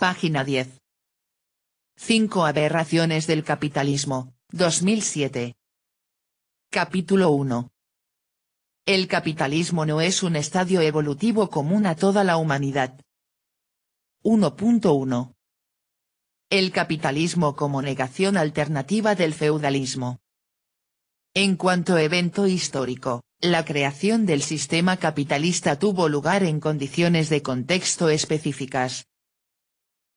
Página 10. 5 Aberraciones del capitalismo, 2007. Capítulo 1. El capitalismo no es un estadio evolutivo común a toda la humanidad. 1.1. El capitalismo como negación alternativa del feudalismo. En cuanto evento histórico, la creación del sistema capitalista tuvo lugar en condiciones de contexto específicas,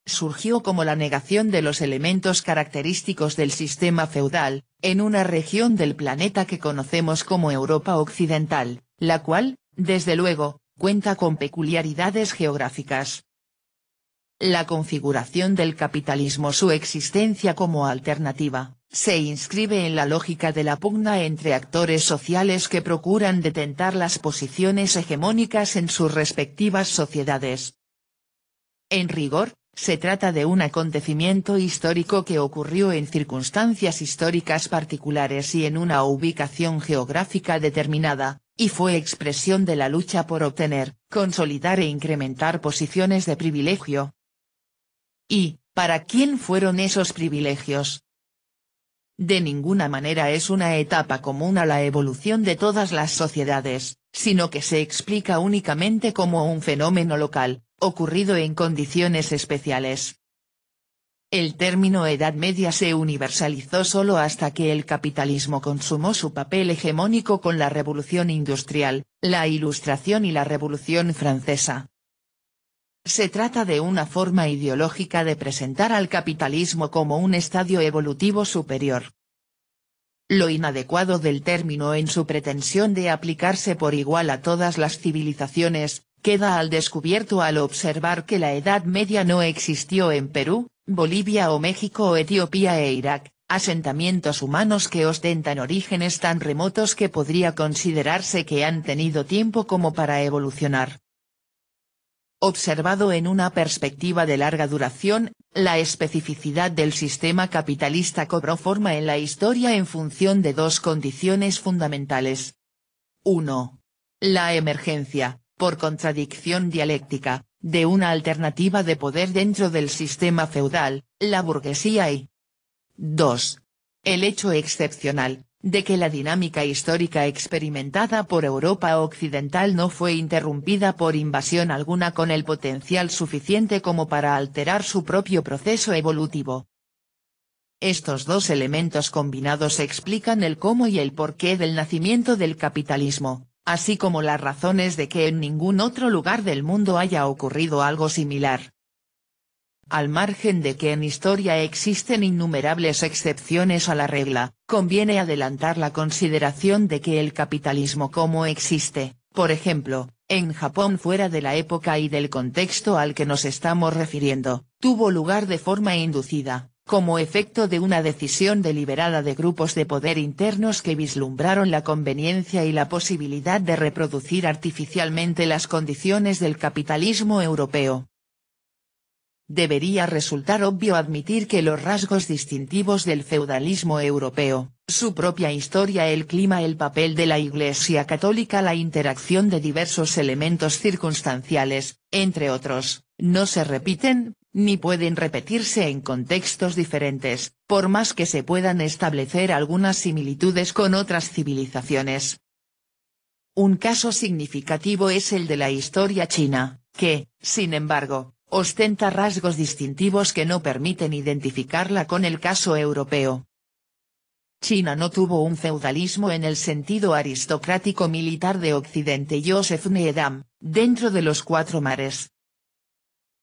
surgió como la negación de los elementos característicos del sistema feudal, en una región del planeta que conocemos como Europa Occidental, la cual, desde luego, cuenta con peculiaridades geográficas. La configuración del capitalismo su existencia como alternativa, se inscribe en la lógica de la pugna entre actores sociales que procuran detentar las posiciones hegemónicas en sus respectivas sociedades. En rigor, se trata de un acontecimiento histórico que ocurrió en circunstancias históricas particulares y en una ubicación geográfica determinada, y fue expresión de la lucha por obtener, consolidar e incrementar posiciones de privilegio. ¿Y, para quién fueron esos privilegios? De ninguna manera es una etapa común a la evolución de todas las sociedades, sino que se explica únicamente como un fenómeno local, ocurrido en condiciones especiales. El término Edad Media se universalizó solo hasta que el capitalismo consumó su papel hegemónico con la Revolución Industrial, la Ilustración y la Revolución Francesa. Se trata de una forma ideológica de presentar al capitalismo como un estadio evolutivo superior. Lo inadecuado del término en su pretensión de aplicarse por igual a todas las civilizaciones, queda al descubierto al observar que la Edad Media no existió en Perú, Bolivia o México o Etiopía e Irak, asentamientos humanos que ostentan orígenes tan remotos que podría considerarse que han tenido tiempo como para evolucionar. Observado en una perspectiva de larga duración, la especificidad del sistema capitalista cobró forma en la historia en función de dos condiciones fundamentales. 1. La emergencia, por contradicción dialéctica, de una alternativa de poder dentro del sistema feudal, la burguesía y 2. El hecho excepcional, de que la dinámica histórica experimentada por Europa Occidental no fue interrumpida por invasión alguna con el potencial suficiente como para alterar su propio proceso evolutivo. Estos dos elementos combinados explican el cómo y el porqué del nacimiento del capitalismo, así como las razones de que en ningún otro lugar del mundo haya ocurrido algo similar. Al margen de que en historia existen innumerables excepciones a la regla, conviene adelantar la consideración de que el capitalismo como existe, por ejemplo, en Japón fuera de la época y del contexto al que nos estamos refiriendo, tuvo lugar de forma inducida, como efecto de una decisión deliberada de grupos de poder internos que vislumbraron la conveniencia y la posibilidad de reproducir artificialmente las condiciones del capitalismo europeo. Debería resultar obvio admitir que los rasgos distintivos del feudalismo europeo, su propia historia el clima el papel de la Iglesia Católica la interacción de diversos elementos circunstanciales, entre otros, no se repiten, ni pueden repetirse en contextos diferentes, por más que se puedan establecer algunas similitudes con otras civilizaciones. Un caso significativo es el de la historia china, que, sin embargo, ostenta rasgos distintivos que no permiten identificarla con el caso europeo. China no tuvo un feudalismo en el sentido aristocrático militar de Occidente Joseph Needham, dentro de los cuatro mares,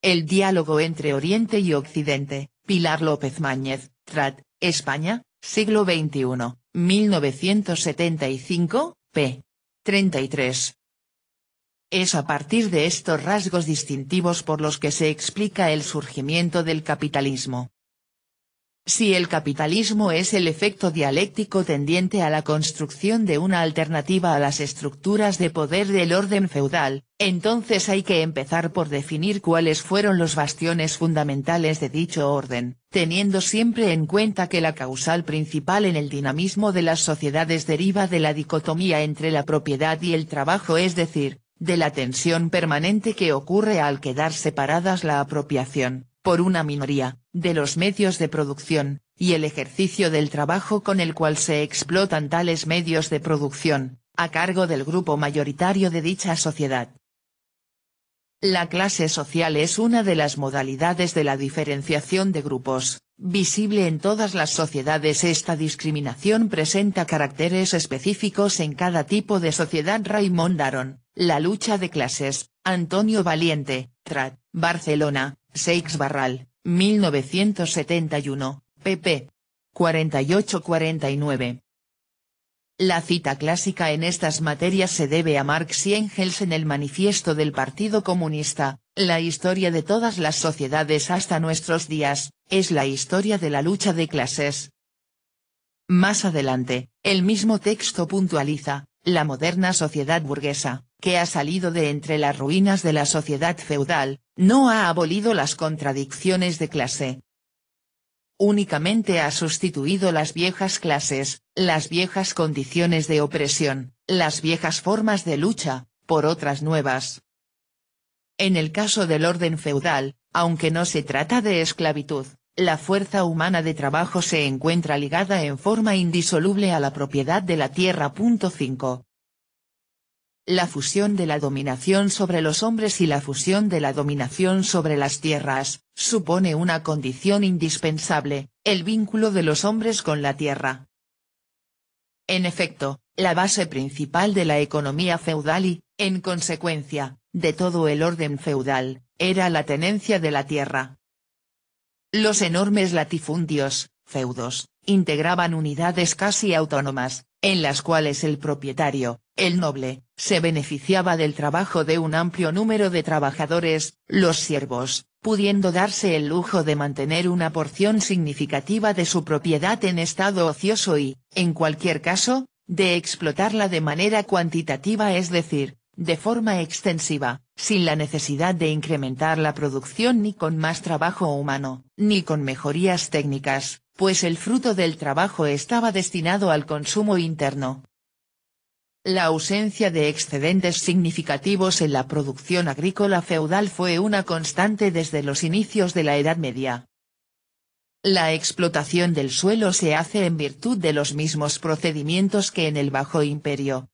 el diálogo entre Oriente y Occidente, Pilar López Máñez, Trat, España, siglo XXI, 1975, p. 33. Es a partir de estos rasgos distintivos por los que se explica el surgimiento del capitalismo, si el capitalismo es el efecto dialéctico tendiente a la construcción de una alternativa a las estructuras de poder del orden feudal, entonces hay que empezar por definir cuáles fueron los bastiones fundamentales de dicho orden, teniendo siempre en cuenta que la causal principal en el dinamismo de las sociedades deriva de la dicotomía entre la propiedad y el trabajo es decir, de la tensión permanente que ocurre al quedar separadas la apropiación, por una minoría, de los medios de producción, y el ejercicio del trabajo con el cual se explotan tales medios de producción, a cargo del grupo mayoritario de dicha sociedad. La clase social es una de las modalidades de la diferenciación de grupos, visible en todas las sociedades. Esta discriminación presenta caracteres específicos en cada tipo de sociedad. Raymond daron La lucha de clases, Antonio Valiente, Trat, Barcelona, Seix barral, 1971, pp. 48-49. La cita clásica en estas materias se debe a Marx y Engels en el Manifiesto del Partido Comunista, la historia de todas las sociedades hasta nuestros días, es la historia de la lucha de clases. Más adelante, el mismo texto puntualiza, la moderna sociedad burguesa, que ha salido de entre las ruinas de la sociedad feudal, no ha abolido las contradicciones de clase. Únicamente ha sustituido las viejas clases, las viejas condiciones de opresión, las viejas formas de lucha, por otras nuevas. En el caso del orden feudal, aunque no se trata de esclavitud, la fuerza humana de trabajo se encuentra ligada en forma indisoluble a la propiedad de la tierra. 5 la fusión de la dominación sobre los hombres y la fusión de la dominación sobre las tierras, supone una condición indispensable, el vínculo de los hombres con la tierra. En efecto, la base principal de la economía feudal y, en consecuencia, de todo el orden feudal, era la tenencia de la tierra. Los enormes latifundios, feudos, integraban unidades casi autónomas, en las cuales el propietario, el noble, se beneficiaba del trabajo de un amplio número de trabajadores, los siervos, pudiendo darse el lujo de mantener una porción significativa de su propiedad en estado ocioso y, en cualquier caso, de explotarla de manera cuantitativa es decir, de forma extensiva, sin la necesidad de incrementar la producción ni con más trabajo humano, ni con mejorías técnicas, pues el fruto del trabajo estaba destinado al consumo interno, la ausencia de excedentes significativos en la producción agrícola feudal fue una constante desde los inicios de la Edad Media. La explotación del suelo se hace en virtud de los mismos procedimientos que en el Bajo Imperio.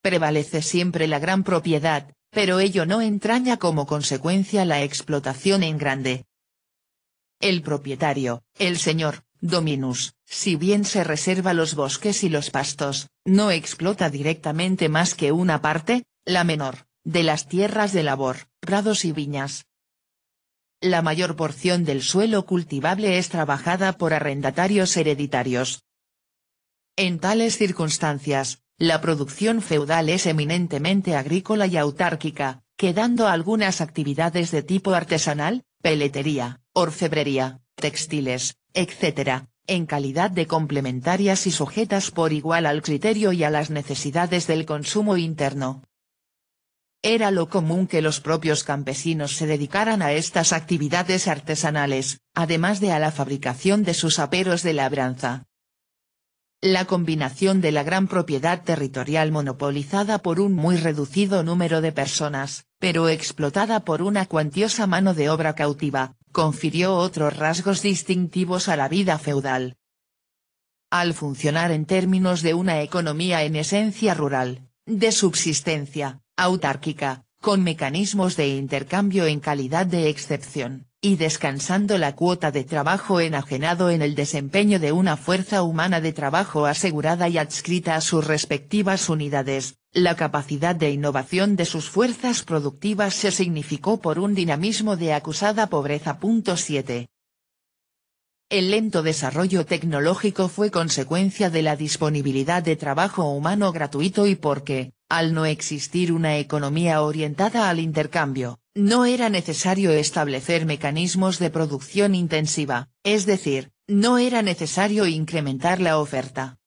Prevalece siempre la gran propiedad, pero ello no entraña como consecuencia la explotación en grande. El propietario, el señor, Dominus, si bien se reserva los bosques y los pastos, no explota directamente más que una parte, la menor, de las tierras de labor, prados y viñas. La mayor porción del suelo cultivable es trabajada por arrendatarios hereditarios. En tales circunstancias, la producción feudal es eminentemente agrícola y autárquica, quedando algunas actividades de tipo artesanal, peletería, orfebrería, textiles, etc., en calidad de complementarias y sujetas por igual al criterio y a las necesidades del consumo interno. Era lo común que los propios campesinos se dedicaran a estas actividades artesanales, además de a la fabricación de sus aperos de labranza. La combinación de la gran propiedad territorial monopolizada por un muy reducido número de personas, pero explotada por una cuantiosa mano de obra cautiva, confirió otros rasgos distintivos a la vida feudal. Al funcionar en términos de una economía en esencia rural, de subsistencia, autárquica, con mecanismos de intercambio en calidad de excepción, y descansando la cuota de trabajo enajenado en el desempeño de una fuerza humana de trabajo asegurada y adscrita a sus respectivas unidades, la capacidad de innovación de sus fuerzas productivas se significó por un dinamismo de acusada pobreza. 7. El lento desarrollo tecnológico fue consecuencia de la disponibilidad de trabajo humano gratuito y porque, al no existir una economía orientada al intercambio, no era necesario establecer mecanismos de producción intensiva, es decir, no era necesario incrementar la oferta.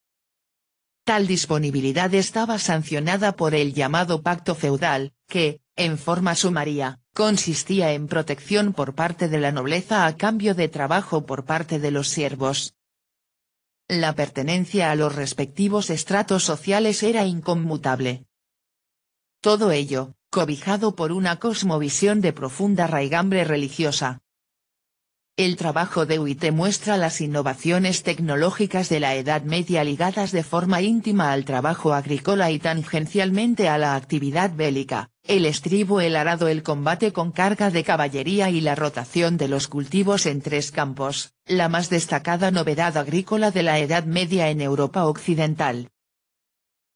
Tal disponibilidad estaba sancionada por el llamado Pacto Feudal, que, en forma sumaria, consistía en protección por parte de la nobleza a cambio de trabajo por parte de los siervos. La pertenencia a los respectivos estratos sociales era inconmutable. Todo ello, cobijado por una cosmovisión de profunda raigambre religiosa, el trabajo de UIT muestra las innovaciones tecnológicas de la Edad Media ligadas de forma íntima al trabajo agrícola y tangencialmente a la actividad bélica, el estribo el arado el combate con carga de caballería y la rotación de los cultivos en tres campos, la más destacada novedad agrícola de la Edad Media en Europa Occidental.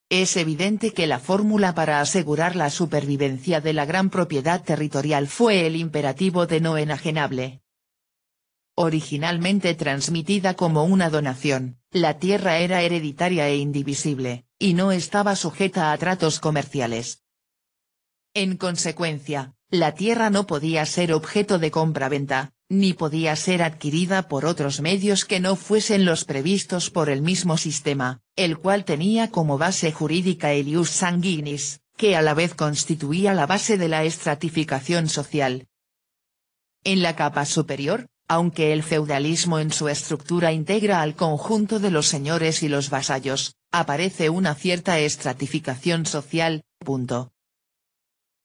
Es evidente que la fórmula para asegurar la supervivencia de la gran propiedad territorial fue el imperativo de no enajenable, Originalmente transmitida como una donación, la tierra era hereditaria e indivisible, y no estaba sujeta a tratos comerciales. En consecuencia, la tierra no podía ser objeto de compra-venta, ni podía ser adquirida por otros medios que no fuesen los previstos por el mismo sistema, el cual tenía como base jurídica el ius sanguinis, que a la vez constituía la base de la estratificación social. En la capa superior, aunque el feudalismo en su estructura integra al conjunto de los señores y los vasallos, aparece una cierta estratificación social, punto.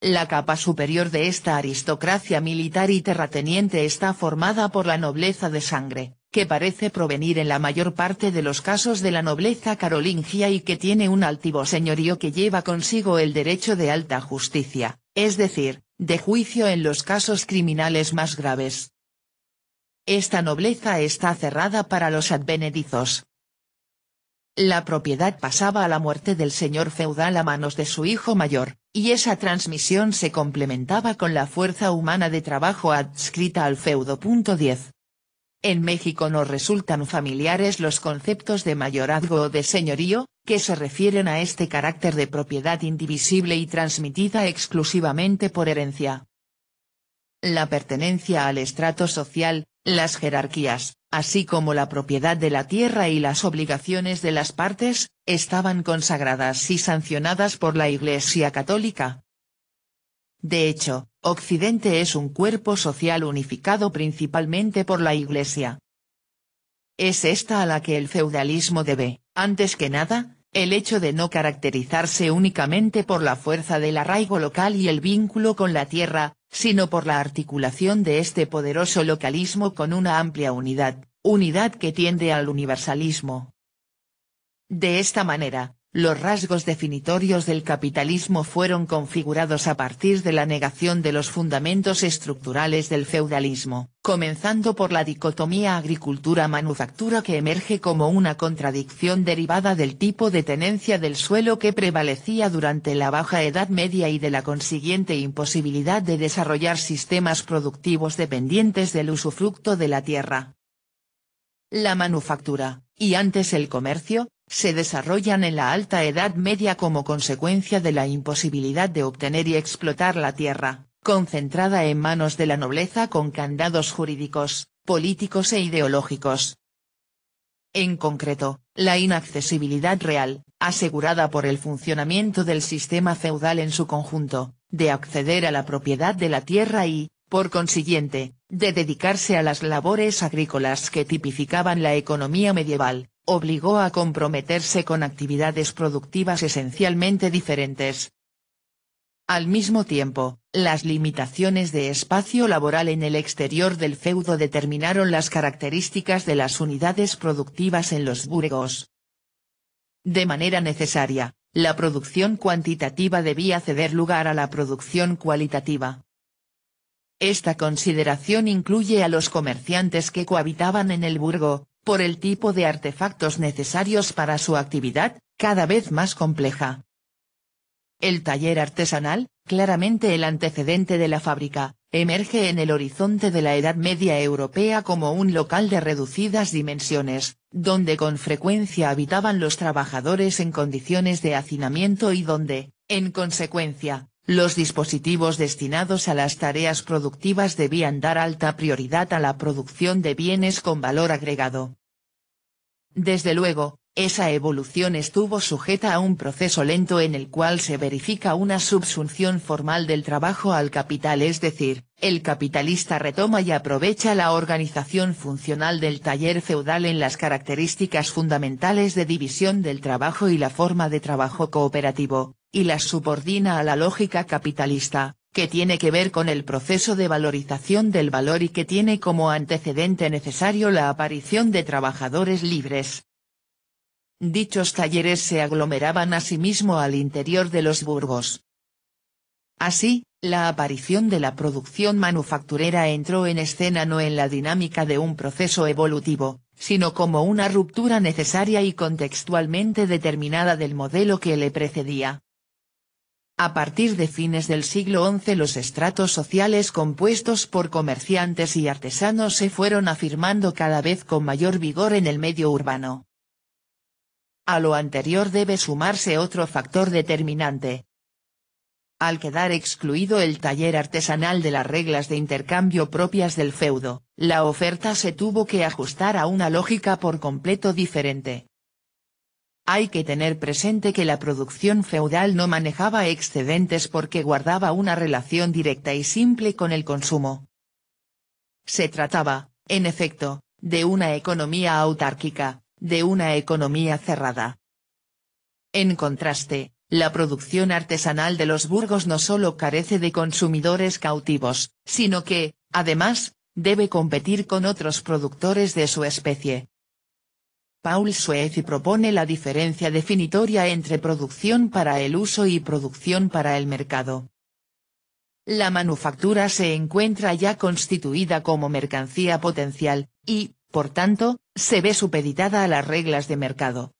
La capa superior de esta aristocracia militar y terrateniente está formada por la nobleza de sangre, que parece provenir en la mayor parte de los casos de la nobleza carolingia y que tiene un altivo señorío que lleva consigo el derecho de alta justicia, es decir, de juicio en los casos criminales más graves esta nobleza está cerrada para los advenedizos. La propiedad pasaba a la muerte del señor feudal a manos de su hijo mayor, y esa transmisión se complementaba con la fuerza humana de trabajo adscrita al feudo. 10. En México nos resultan familiares los conceptos de mayorazgo o de señorío, que se refieren a este carácter de propiedad indivisible y transmitida exclusivamente por herencia. La pertenencia al estrato social, las jerarquías, así como la propiedad de la tierra y las obligaciones de las partes, estaban consagradas y sancionadas por la Iglesia Católica. De hecho, Occidente es un cuerpo social unificado principalmente por la Iglesia. Es esta a la que el feudalismo debe, antes que nada, el hecho de no caracterizarse únicamente por la fuerza del arraigo local y el vínculo con la tierra, sino por la articulación de este poderoso localismo con una amplia unidad, unidad que tiende al universalismo. De esta manera, los rasgos definitorios del capitalismo fueron configurados a partir de la negación de los fundamentos estructurales del feudalismo, comenzando por la dicotomía agricultura-manufactura que emerge como una contradicción derivada del tipo de tenencia del suelo que prevalecía durante la Baja Edad Media y de la consiguiente imposibilidad de desarrollar sistemas productivos dependientes del usufructo de la tierra. La manufactura, y antes el comercio, se desarrollan en la Alta Edad Media como consecuencia de la imposibilidad de obtener y explotar la tierra, concentrada en manos de la nobleza con candados jurídicos, políticos e ideológicos. En concreto, la inaccesibilidad real, asegurada por el funcionamiento del sistema feudal en su conjunto, de acceder a la propiedad de la tierra y, por consiguiente, de dedicarse a las labores agrícolas que tipificaban la economía medieval, obligó a comprometerse con actividades productivas esencialmente diferentes. Al mismo tiempo, las limitaciones de espacio laboral en el exterior del feudo determinaron las características de las unidades productivas en los burgos. De manera necesaria, la producción cuantitativa debía ceder lugar a la producción cualitativa. Esta consideración incluye a los comerciantes que cohabitaban en el burgo, por el tipo de artefactos necesarios para su actividad, cada vez más compleja. El taller artesanal, claramente el antecedente de la fábrica, emerge en el horizonte de la Edad Media europea como un local de reducidas dimensiones, donde con frecuencia habitaban los trabajadores en condiciones de hacinamiento y donde, en consecuencia, los dispositivos destinados a las tareas productivas debían dar alta prioridad a la producción de bienes con valor agregado. Desde luego, esa evolución estuvo sujeta a un proceso lento en el cual se verifica una subsunción formal del trabajo al capital es decir, el capitalista retoma y aprovecha la organización funcional del taller feudal en las características fundamentales de división del trabajo y la forma de trabajo cooperativo, y las subordina a la lógica capitalista, que tiene que ver con el proceso de valorización del valor y que tiene como antecedente necesario la aparición de trabajadores libres. Dichos talleres se aglomeraban asimismo al interior de los burgos. Así, la aparición de la producción manufacturera entró en escena no en la dinámica de un proceso evolutivo, sino como una ruptura necesaria y contextualmente determinada del modelo que le precedía. A partir de fines del siglo XI los estratos sociales compuestos por comerciantes y artesanos se fueron afirmando cada vez con mayor vigor en el medio urbano. A lo anterior debe sumarse otro factor determinante. Al quedar excluido el taller artesanal de las reglas de intercambio propias del feudo, la oferta se tuvo que ajustar a una lógica por completo diferente. Hay que tener presente que la producción feudal no manejaba excedentes porque guardaba una relación directa y simple con el consumo. Se trataba, en efecto, de una economía autárquica, de una economía cerrada. En contraste, la producción artesanal de los burgos no solo carece de consumidores cautivos, sino que, además, debe competir con otros productores de su especie, Paul y propone la diferencia definitoria entre producción para el uso y producción para el mercado. La manufactura se encuentra ya constituida como mercancía potencial, y, por tanto, se ve supeditada a las reglas de mercado.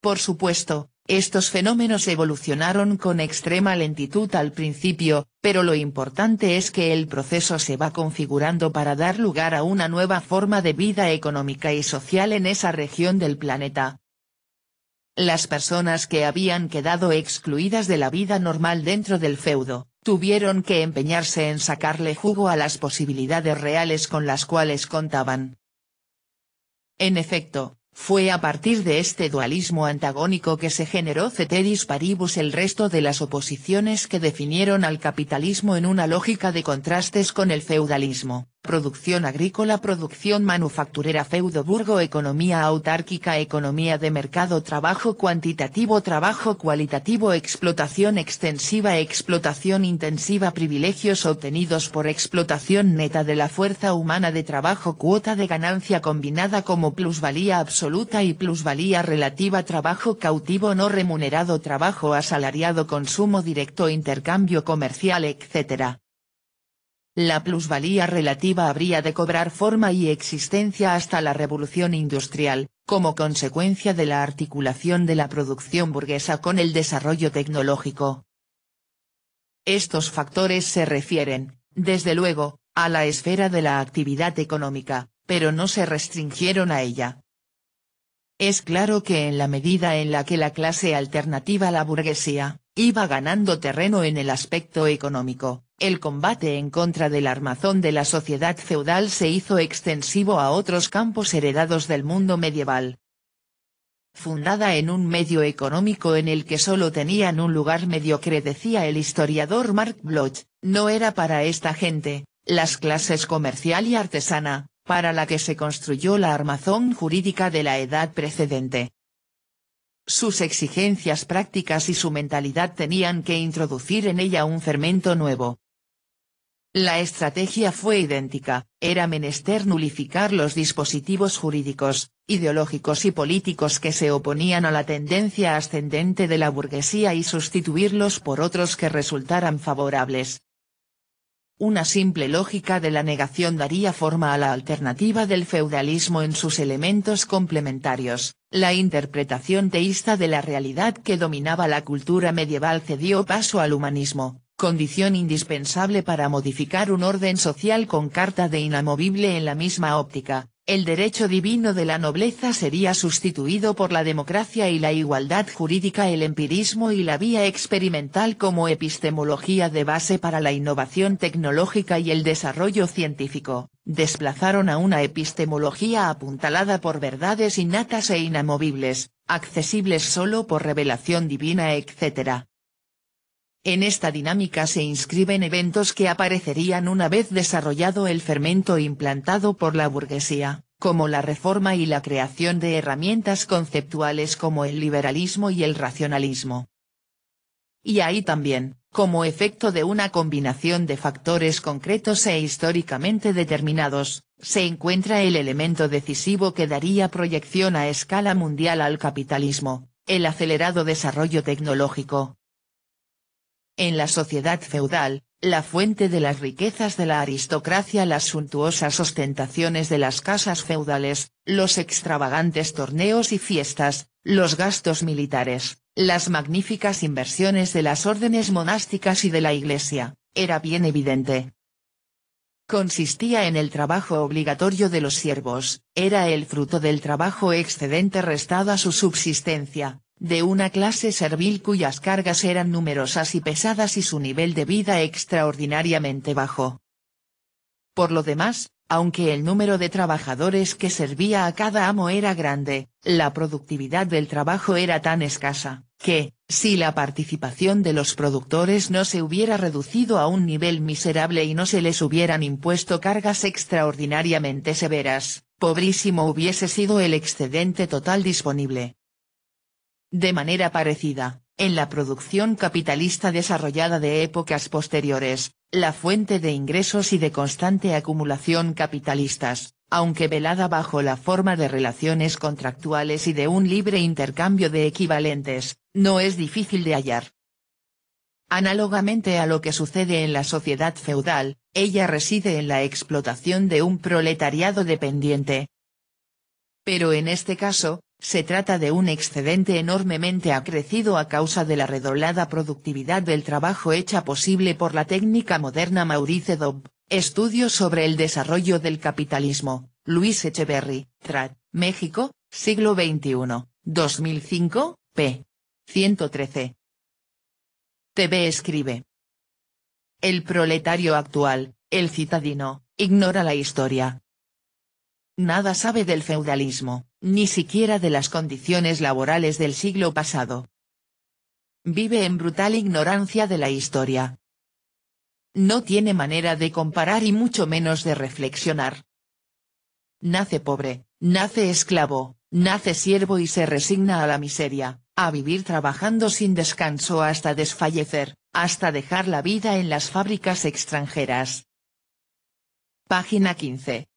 Por supuesto, estos fenómenos evolucionaron con extrema lentitud al principio, pero lo importante es que el proceso se va configurando para dar lugar a una nueva forma de vida económica y social en esa región del planeta. Las personas que habían quedado excluidas de la vida normal dentro del feudo, tuvieron que empeñarse en sacarle jugo a las posibilidades reales con las cuales contaban. En efecto, fue a partir de este dualismo antagónico que se generó ceteris paribus el resto de las oposiciones que definieron al capitalismo en una lógica de contrastes con el feudalismo. Producción agrícola Producción manufacturera Feudo Burgo Economía autárquica Economía de mercado Trabajo cuantitativo Trabajo cualitativo Explotación extensiva Explotación intensiva Privilegios obtenidos por explotación neta de la fuerza humana de trabajo Cuota de ganancia combinada como plusvalía absoluta y plusvalía relativa Trabajo cautivo no remunerado Trabajo asalariado Consumo directo Intercambio comercial etc. La plusvalía relativa habría de cobrar forma y existencia hasta la revolución industrial, como consecuencia de la articulación de la producción burguesa con el desarrollo tecnológico. Estos factores se refieren, desde luego, a la esfera de la actividad económica, pero no se restringieron a ella, es claro que en la medida en la que la clase alternativa la burguesía, iba ganando terreno en el aspecto económico, el combate en contra del armazón de la sociedad feudal se hizo extensivo a otros campos heredados del mundo medieval. Fundada en un medio económico en el que solo tenían un lugar mediocre decía el historiador Mark Bloch, no era para esta gente, las clases comercial y artesana, para la que se construyó la armazón jurídica de la edad precedente. Sus exigencias prácticas y su mentalidad tenían que introducir en ella un fermento nuevo. La estrategia fue idéntica, era menester nulificar los dispositivos jurídicos, ideológicos y políticos que se oponían a la tendencia ascendente de la burguesía y sustituirlos por otros que resultaran favorables, una simple lógica de la negación daría forma a la alternativa del feudalismo en sus elementos complementarios, la interpretación teísta de la realidad que dominaba la cultura medieval cedió paso al humanismo, condición indispensable para modificar un orden social con carta de inamovible en la misma óptica, el derecho divino de la nobleza sería sustituido por la democracia y la igualdad jurídica el empirismo y la vía experimental como epistemología de base para la innovación tecnológica y el desarrollo científico, desplazaron a una epistemología apuntalada por verdades innatas e inamovibles, accesibles solo por revelación divina etc. En esta dinámica se inscriben eventos que aparecerían una vez desarrollado el fermento implantado por la burguesía, como la reforma y la creación de herramientas conceptuales como el liberalismo y el racionalismo. Y ahí también, como efecto de una combinación de factores concretos e históricamente determinados, se encuentra el elemento decisivo que daría proyección a escala mundial al capitalismo, el acelerado desarrollo tecnológico, en la sociedad feudal, la fuente de las riquezas de la aristocracia las suntuosas ostentaciones de las casas feudales, los extravagantes torneos y fiestas, los gastos militares, las magníficas inversiones de las órdenes monásticas y de la Iglesia, era bien evidente. Consistía en el trabajo obligatorio de los siervos, era el fruto del trabajo excedente restado a su subsistencia, de una clase servil cuyas cargas eran numerosas y pesadas y su nivel de vida extraordinariamente bajo. Por lo demás, aunque el número de trabajadores que servía a cada amo era grande, la productividad del trabajo era tan escasa, que, si la participación de los productores no se hubiera reducido a un nivel miserable y no se les hubieran impuesto cargas extraordinariamente severas, pobrísimo hubiese sido el excedente total disponible. De manera parecida, en la producción capitalista desarrollada de épocas posteriores, la fuente de ingresos y de constante acumulación capitalistas, aunque velada bajo la forma de relaciones contractuales y de un libre intercambio de equivalentes, no es difícil de hallar. Análogamente a lo que sucede en la sociedad feudal, ella reside en la explotación de un proletariado dependiente. Pero en este caso, se trata de un excedente enormemente acrecido a causa de la redoblada productividad del trabajo hecha posible por la técnica moderna Maurice Dobb, Estudios sobre el desarrollo del capitalismo, Luis Echeverry, Trat, México, siglo XXI, 2005, p. 113. TV escribe. El proletario actual, el citadino, ignora la historia, Nada sabe del feudalismo, ni siquiera de las condiciones laborales del siglo pasado. Vive en brutal ignorancia de la historia. No tiene manera de comparar y mucho menos de reflexionar. Nace pobre, nace esclavo, nace siervo y se resigna a la miseria, a vivir trabajando sin descanso hasta desfallecer, hasta dejar la vida en las fábricas extranjeras. Página 15.